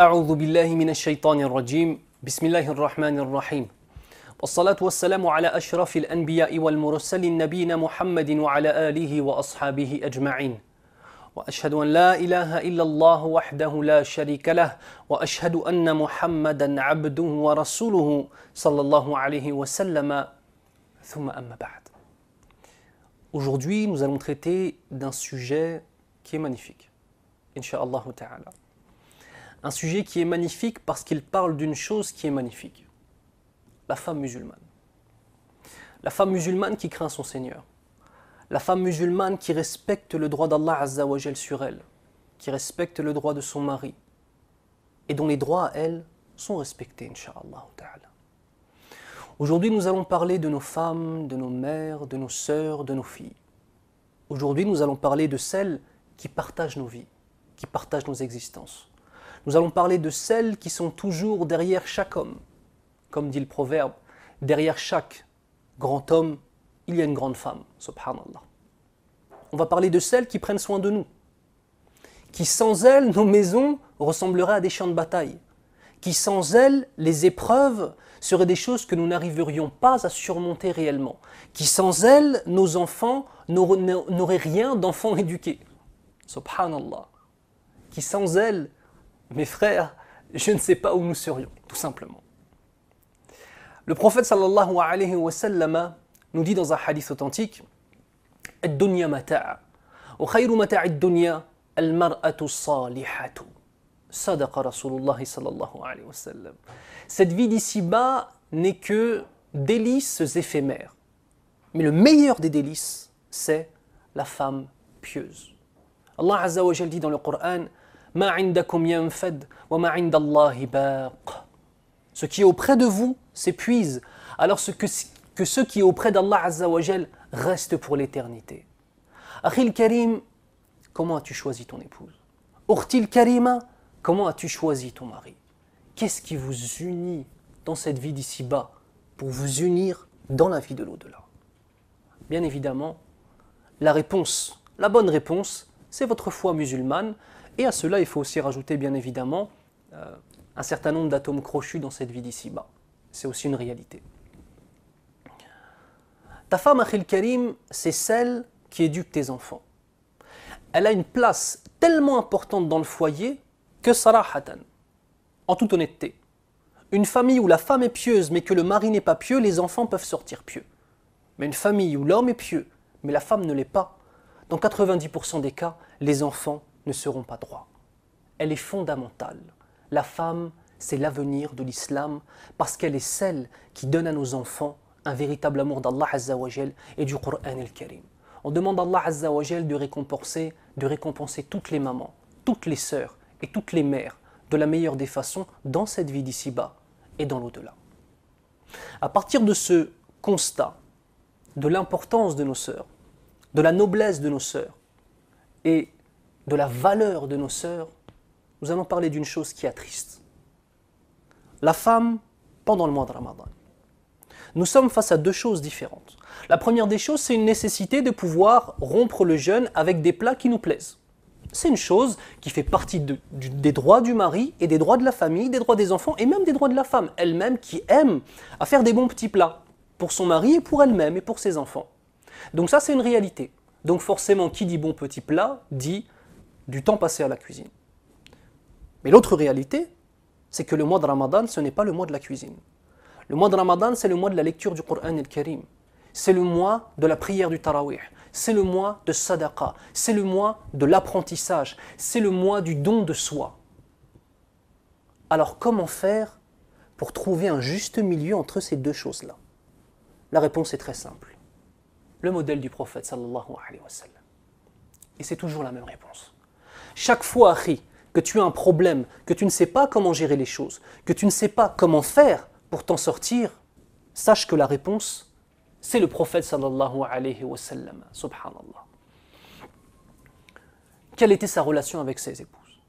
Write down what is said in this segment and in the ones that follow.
أعوذ بالله من الشيطان الرجيم بسم الله الرحمن الرحيم والصلاة والسلام على أشرف الأنبياء والمرسلين نبينا محمد وعلى آله وأصحابه أجمعين وأشهد أن لا إله إلا الله وحده لا شريك له وأشهد أن محمدا عبده ورسوله صلى الله عليه وسلم ثم أما بعد Aujourd'hui, nous allons traiter d'un sujet qui est magnifique. Inch'Allah ta'ala. Un sujet qui est magnifique parce qu'il parle d'une chose qui est magnifique. La femme musulmane. La femme musulmane qui craint son Seigneur. La femme musulmane qui respecte le droit d'Allah Azzawajal sur elle, qui respecte le droit de son mari, et dont les droits à elle sont respectés, inshallah. Aujourd'hui, nous allons parler de nos femmes, de nos mères, de nos sœurs, de nos filles. Aujourd'hui, nous allons parler de celles qui partagent nos vies, qui partagent nos existences nous allons parler de celles qui sont toujours derrière chaque homme. Comme dit le proverbe, derrière chaque grand homme, il y a une grande femme, subhanallah. On va parler de celles qui prennent soin de nous, qui sans elles, nos maisons ressembleraient à des champs de bataille, qui sans elles, les épreuves seraient des choses que nous n'arriverions pas à surmonter réellement, qui sans elles, nos enfants n'auraient rien d'enfants éduqués. Subhanallah. Qui sans elles, mes frères, je ne sais pas où nous serions, tout simplement. Le prophète sallallahu alayhi wa sallam nous dit dans un hadith authentique ad al-mar'atu salihatu. Cette vie d'ici-bas n'est que délices éphémères. Mais le meilleur des délices, c'est la femme pieuse. Allah Azza wa dit dans le Coran wa Ce qui est auprès de vous s'épuise, alors ce que, ce qui est auprès d'Allah Jal reste pour l'éternité. Akhil Karim, comment as-tu choisi ton épouse Urtil Karima, comment as-tu choisi ton mari Qu'est-ce qui vous unit dans cette vie d'ici-bas pour vous unir dans la vie de l'au-delà Bien évidemment, la réponse, la bonne réponse, c'est votre foi musulmane, et à cela, il faut aussi rajouter bien évidemment euh, un certain nombre d'atomes crochus dans cette vie d'ici-bas. C'est aussi une réalité. Ta femme, Akhil Karim, c'est celle qui éduque tes enfants. Elle a une place tellement importante dans le foyer que Sarah Hatan, en toute honnêteté. Une famille où la femme est pieuse mais que le mari n'est pas pieux, les enfants peuvent sortir pieux. Mais une famille où l'homme est pieux mais la femme ne l'est pas, dans 90% des cas, les enfants ne seront pas droits. Elle est fondamentale. La femme, c'est l'avenir de l'islam parce qu'elle est celle qui donne à nos enfants un véritable amour d'Allah Azzawajal et du Coran al-Karim. On demande à Allah Azzawajal de récompenser, de récompenser toutes les mamans, toutes les sœurs et toutes les mères de la meilleure des façons dans cette vie d'ici-bas et dans l'au-delà. À partir de ce constat de l'importance de nos sœurs, de la noblesse de nos sœurs et de la valeur de nos sœurs, nous allons parler d'une chose qui attriste. La femme pendant le mois de Ramadan. Nous sommes face à deux choses différentes. La première des choses, c'est une nécessité de pouvoir rompre le jeûne avec des plats qui nous plaisent. C'est une chose qui fait partie des droits du mari et des droits de la famille, des droits des enfants et même des droits de la femme elle-même qui aime à faire des bons petits plats pour son mari et pour elle-même et pour ses enfants. Donc ça, c'est une réalité. Donc forcément, qui dit bon petit plat dit du temps passé à la cuisine. Mais l'autre réalité, c'est que le mois de Ramadan, ce n'est pas le mois de la cuisine. Le mois de Ramadan, c'est le mois de la lecture du Coran et Karim. C'est le mois de la prière du Tarawih. C'est le mois de Sadaqa. C'est le mois de l'apprentissage. C'est le mois du don de soi. Alors comment faire pour trouver un juste milieu entre ces deux choses-là La réponse est très simple. Le modèle du prophète sallallahu alayhi wa sallam. Et c'est toujours la même réponse. Chaque fois, Harry, que tu as un problème, que tu ne sais pas comment gérer les choses, que tu ne sais pas comment faire pour t'en sortir, sache que la réponse, c'est le prophète sallallahu alayhi wa sallam. Subhanallah. Quelle était sa relation avec ses épouses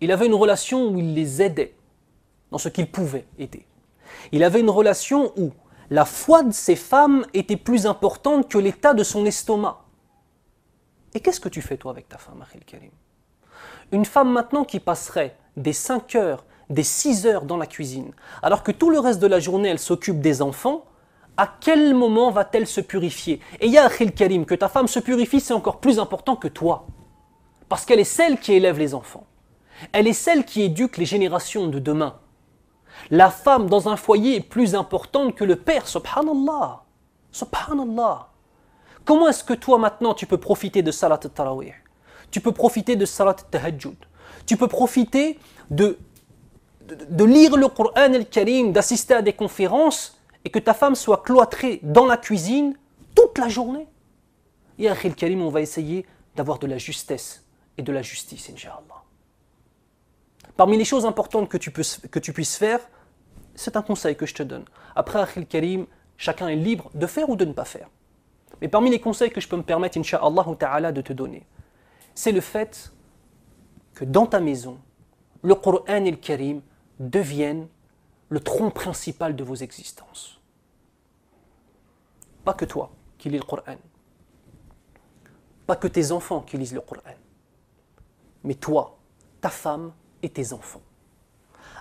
Il avait une relation où il les aidait dans ce qu'il pouvait aider. Il avait une relation où la foi de ses femmes était plus importante que l'état de son estomac. Et qu'est-ce que tu fais toi avec ta femme, Akhil Karim une femme maintenant qui passerait des 5 heures, des 6 heures dans la cuisine, alors que tout le reste de la journée elle s'occupe des enfants, à quel moment va-t-elle se purifier Et a, Akhil Karim, que ta femme se purifie, c'est encore plus important que toi. Parce qu'elle est celle qui élève les enfants. Elle est celle qui éduque les générations de demain. La femme dans un foyer est plus importante que le père, subhanallah. Subhanallah. Comment est-ce que toi maintenant tu peux profiter de Salat al tu peux profiter de Salat Tahajjud. Tu peux profiter de, de, lire le Qur'an al-Karim, d'assister à des conférences et que ta femme soit cloîtrée dans la cuisine toute la journée. Et à Karim, on va essayer d'avoir de la justesse et de la justice, Inch'Allah. Parmi les choses importantes que tu, peux, que tu puisses faire, c'est un conseil que je te donne. Après Akhil Karim, chacun est libre de faire ou de ne pas faire. Mais parmi les conseils que je peux me permettre, Inch'Allah de te donner, c'est le fait que dans ta maison, le Qur'an et le Karim deviennent le tronc principal de vos existences. Pas que toi qui lis le Qur'an, pas que tes enfants qui lisent le Qur'an, mais toi, ta femme et tes enfants.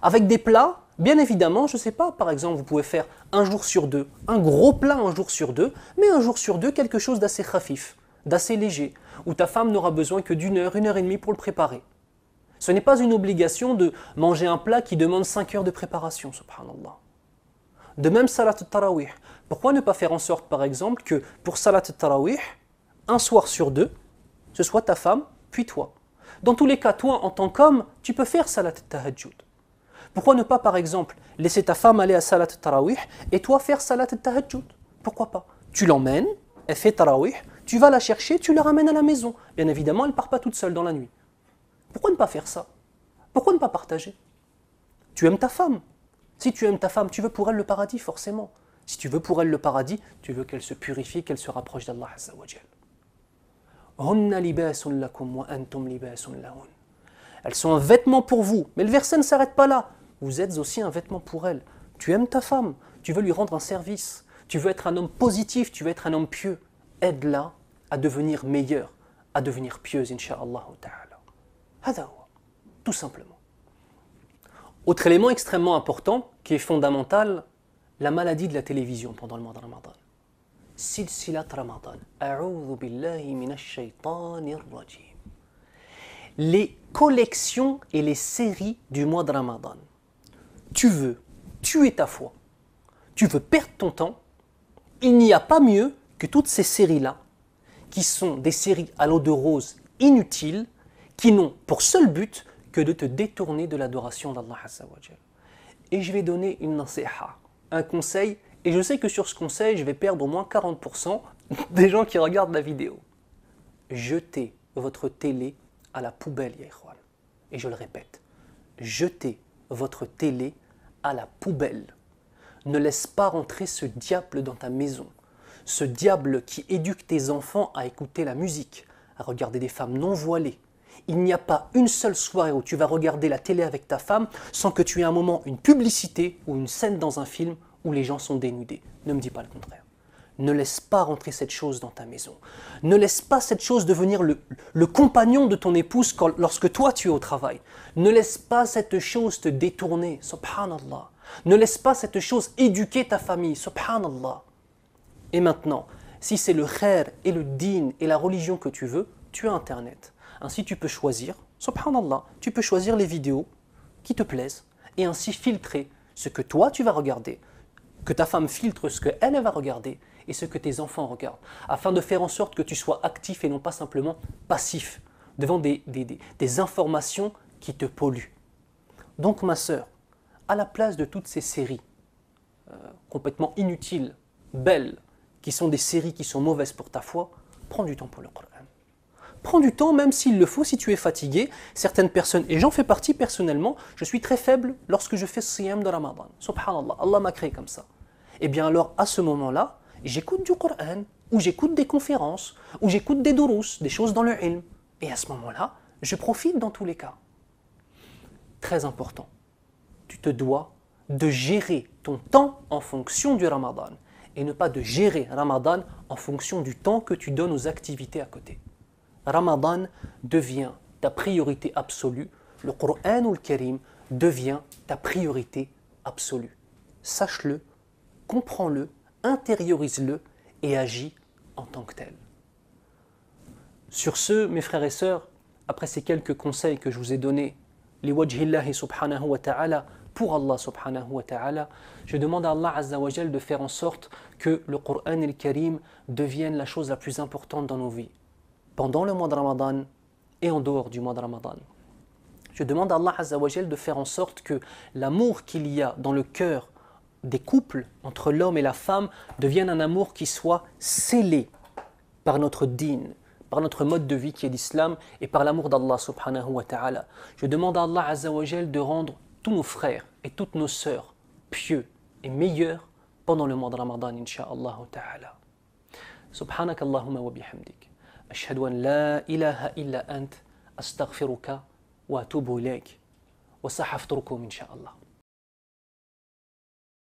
Avec des plats, bien évidemment, je ne sais pas, par exemple, vous pouvez faire un jour sur deux, un gros plat un jour sur deux, mais un jour sur deux, quelque chose d'assez khafif d'assez léger, où ta femme n'aura besoin que d'une heure, une heure et demie pour le préparer. Ce n'est pas une obligation de manger un plat qui demande 5 heures de préparation, subhanallah. De même, salat al-tarawih. Pourquoi ne pas faire en sorte, par exemple, que pour salat tarawih un soir sur deux, ce soit ta femme, puis toi Dans tous les cas, toi, en tant qu'homme, tu peux faire salat tahajjud Pourquoi ne pas, par exemple, laisser ta femme aller à salat tarawih et toi faire salat tahajjud Pourquoi pas Tu l'emmènes, elle fait tarawih, tu vas la chercher, tu la ramènes à la maison. Bien évidemment, elle ne part pas toute seule dans la nuit. Pourquoi ne pas faire ça Pourquoi ne pas partager Tu aimes ta femme. Si tu aimes ta femme, tu veux pour elle le paradis, forcément. Si tu veux pour elle le paradis, tu veux qu'elle se purifie, qu'elle se rapproche d'Allah Elles sont un vêtement pour vous. Mais le verset ne s'arrête pas là. Vous êtes aussi un vêtement pour elle. Tu aimes ta femme, tu veux lui rendre un service, tu veux être un homme positif, tu veux être un homme pieux aide-la à devenir meilleure, à devenir pieuse, inshallah ta'ala. tout simplement. Autre élément extrêmement important, qui est fondamental, la maladie de la télévision pendant le mois de Ramadan. Silsilat Ramadan. billahi minash rajim. Les collections et les séries du mois de Ramadan. Tu veux tuer ta foi. Tu veux perdre ton temps. Il n'y a pas mieux que toutes ces séries-là, qui sont des séries à l'eau de rose inutiles, qui n'ont pour seul but que de te détourner de l'adoration d'Allah Et je vais donner une nasiha, un conseil, et je sais que sur ce conseil, je vais perdre au moins 40% des gens qui regardent la vidéo. Jetez votre télé à la poubelle, Yahwan. Et je le répète, jetez votre télé à la poubelle. Ne laisse pas rentrer ce diable dans ta maison ce diable qui éduque tes enfants à écouter la musique, à regarder des femmes non voilées. Il n'y a pas une seule soirée où tu vas regarder la télé avec ta femme sans que tu aies un moment une publicité ou une scène dans un film où les gens sont dénudés. Ne me dis pas le contraire. Ne laisse pas rentrer cette chose dans ta maison. Ne laisse pas cette chose devenir le, compagnon de ton épouse lorsque toi tu es au travail. Ne laisse pas cette chose te détourner. Subhanallah. Ne laisse pas cette chose éduquer ta famille. Subhanallah. Et maintenant, si c'est le khair et le din et la religion que tu veux, tu as Internet. Ainsi, tu peux choisir, subhanallah, tu peux choisir les vidéos qui te plaisent et ainsi filtrer ce que toi tu vas regarder, que ta femme filtre ce qu'elle elle va regarder et ce que tes enfants regardent, afin de faire en sorte que tu sois actif et non pas simplement passif devant des, informations qui te polluent. Donc ma sœur, à la place de toutes ces séries euh, complètement inutiles, belles, qui sont des séries qui sont mauvaises pour ta foi, prends du temps pour le Coran. Prends du temps, même s'il le faut, si tu es fatigué. Certaines personnes, et j'en fais partie personnellement, je suis très faible lorsque je fais siyam de Ramadan. Subhanallah, Allah m'a créé comme ça. Et eh bien alors, à ce moment-là, j'écoute du Coran, ou j'écoute des conférences, ou j'écoute des dourous, des choses dans le ilm. Et à ce moment-là, je profite dans tous les cas. Très important, tu te dois de gérer ton temps en fonction du Ramadan et ne pas de gérer Ramadan en fonction du temps que tu donnes aux activités à côté. Ramadan devient ta priorité absolue, le Coran ou le Karim devient ta priorité absolue. Sache-le, comprends-le, intériorise-le et agis en tant que tel. Sur ce, mes frères et sœurs, après ces quelques conseils que je vous ai donnés, les subhanahu wa ta'ala, pour Allah subhanahu wa ta'ala. Je demande à Allah azza wa de faire en sorte que le Qur'an et Karim devienne la chose la plus importante dans nos vies, pendant le mois de Ramadan et en dehors du mois de Ramadan. Je demande à Allah azza wa de faire en sorte que l'amour qu'il y a dans le cœur des couples entre l'homme et la femme devienne un amour qui soit scellé par notre dîne, par notre mode de vie qui est l'islam et par l'amour d'Allah subhanahu wa ta'ala. Je demande à Allah azza wa de rendre tous nos frères et toutes nos sœurs pieux et meilleurs pendant le mois de Ramadan inshaAllah Ta'ala Subhanak Allahumma wa bihamdik Ashhadu la ilaha illa ant astaghfiruka wa atubu wa sahf turkum insha